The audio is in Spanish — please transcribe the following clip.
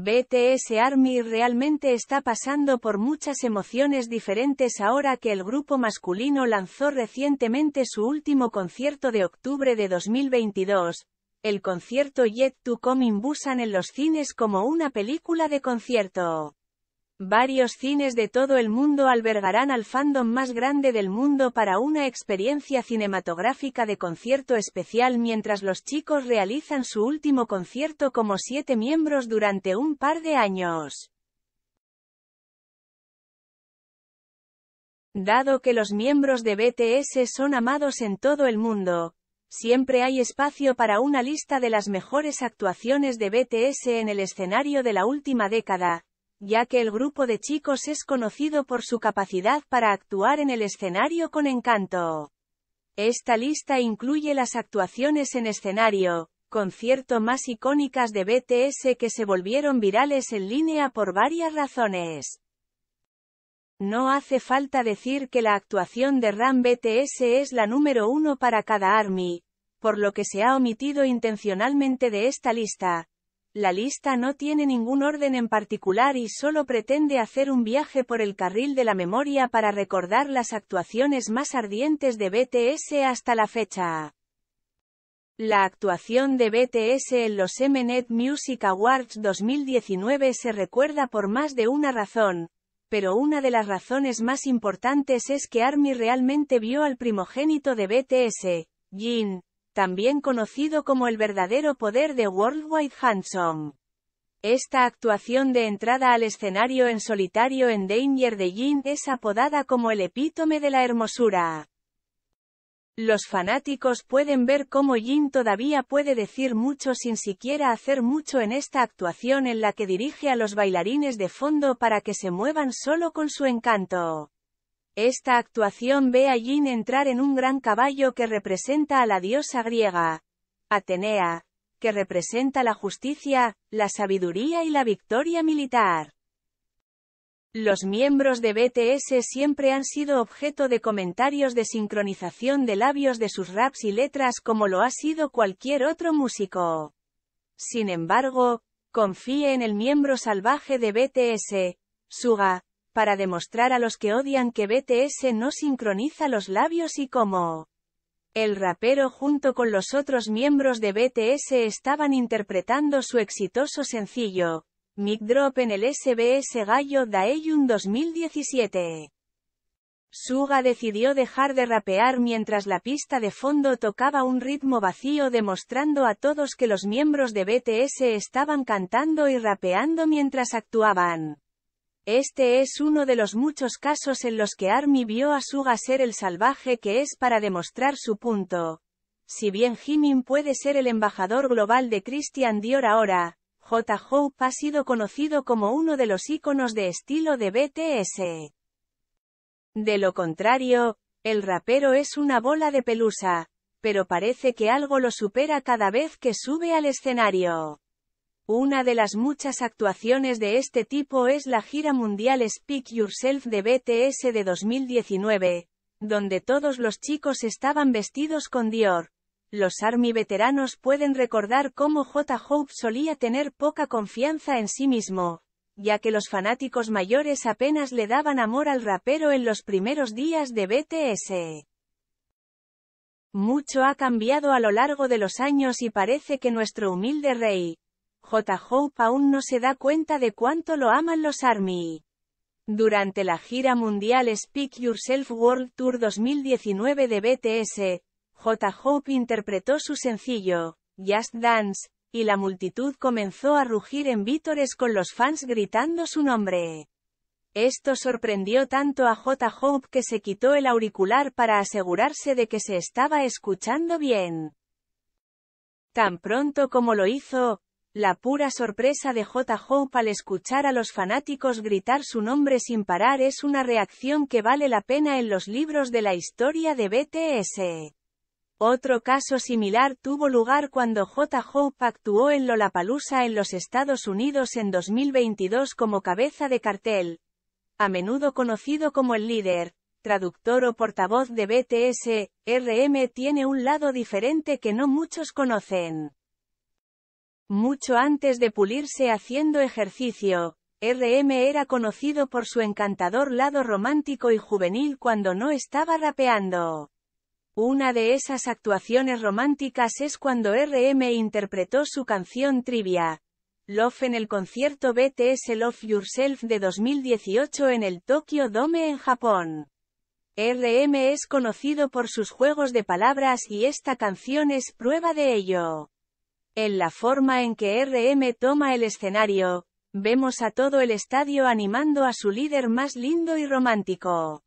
BTS Army realmente está pasando por muchas emociones diferentes ahora que el grupo masculino lanzó recientemente su último concierto de octubre de 2022, el concierto Yet to Come in Busan en los cines como una película de concierto. Varios cines de todo el mundo albergarán al fandom más grande del mundo para una experiencia cinematográfica de concierto especial mientras los chicos realizan su último concierto como siete miembros durante un par de años. Dado que los miembros de BTS son amados en todo el mundo, siempre hay espacio para una lista de las mejores actuaciones de BTS en el escenario de la última década, ya que el grupo de chicos es conocido por su capacidad para actuar en el escenario con encanto. Esta lista incluye las actuaciones en escenario, concierto más icónicas de BTS que se volvieron virales en línea por varias razones. No hace falta decir que la actuación de Ram BTS es la número uno para cada ARMY, por lo que se ha omitido intencionalmente de esta lista, la lista no tiene ningún orden en particular y solo pretende hacer un viaje por el carril de la memoria para recordar las actuaciones más ardientes de BTS hasta la fecha. La actuación de BTS en los Mnet Music Awards 2019 se recuerda por más de una razón, pero una de las razones más importantes es que ARMY realmente vio al primogénito de BTS, Jin, también conocido como el verdadero poder de Worldwide Handsome. Esta actuación de entrada al escenario en solitario en Danger de Jin es apodada como el epítome de la hermosura. Los fanáticos pueden ver cómo Jin todavía puede decir mucho sin siquiera hacer mucho en esta actuación en la que dirige a los bailarines de fondo para que se muevan solo con su encanto. Esta actuación ve a Jin entrar en un gran caballo que representa a la diosa griega, Atenea, que representa la justicia, la sabiduría y la victoria militar. Los miembros de BTS siempre han sido objeto de comentarios de sincronización de labios de sus raps y letras como lo ha sido cualquier otro músico. Sin embargo, confíe en el miembro salvaje de BTS, Suga, para demostrar a los que odian que BTS no sincroniza los labios y cómo. El rapero junto con los otros miembros de BTS estaban interpretando su exitoso sencillo, Mic Drop en el SBS Gallo Daeyun 2017. Suga decidió dejar de rapear mientras la pista de fondo tocaba un ritmo vacío demostrando a todos que los miembros de BTS estaban cantando y rapeando mientras actuaban. Este es uno de los muchos casos en los que Army vio a Suga ser el salvaje que es para demostrar su punto. Si bien Jimin puede ser el embajador global de Christian Dior ahora, J. Hope ha sido conocido como uno de los íconos de estilo de BTS. De lo contrario, el rapero es una bola de pelusa, pero parece que algo lo supera cada vez que sube al escenario. Una de las muchas actuaciones de este tipo es la gira mundial Speak Yourself de BTS de 2019, donde todos los chicos estaban vestidos con Dior. Los Army veteranos pueden recordar cómo J. Hope solía tener poca confianza en sí mismo, ya que los fanáticos mayores apenas le daban amor al rapero en los primeros días de BTS. Mucho ha cambiado a lo largo de los años y parece que nuestro humilde rey, J. Hope aún no se da cuenta de cuánto lo aman los ARMY. Durante la gira mundial Speak Yourself World Tour 2019 de BTS, J. Hope interpretó su sencillo, Just Dance, y la multitud comenzó a rugir en vítores con los fans gritando su nombre. Esto sorprendió tanto a J. Hope que se quitó el auricular para asegurarse de que se estaba escuchando bien. Tan pronto como lo hizo, la pura sorpresa de J. Hope al escuchar a los fanáticos gritar su nombre sin parar es una reacción que vale la pena en los libros de la historia de BTS. Otro caso similar tuvo lugar cuando J. Hope actuó en Lollapalooza en los Estados Unidos en 2022 como cabeza de cartel, a menudo conocido como el líder, traductor o portavoz de BTS, RM tiene un lado diferente que no muchos conocen. Mucho antes de pulirse haciendo ejercicio, RM era conocido por su encantador lado romántico y juvenil cuando no estaba rapeando. Una de esas actuaciones románticas es cuando RM interpretó su canción Trivia, Love en el concierto BTS Love Yourself de 2018 en el Tokyo Dome en Japón. RM es conocido por sus juegos de palabras y esta canción es prueba de ello. En la forma en que RM toma el escenario, vemos a todo el estadio animando a su líder más lindo y romántico.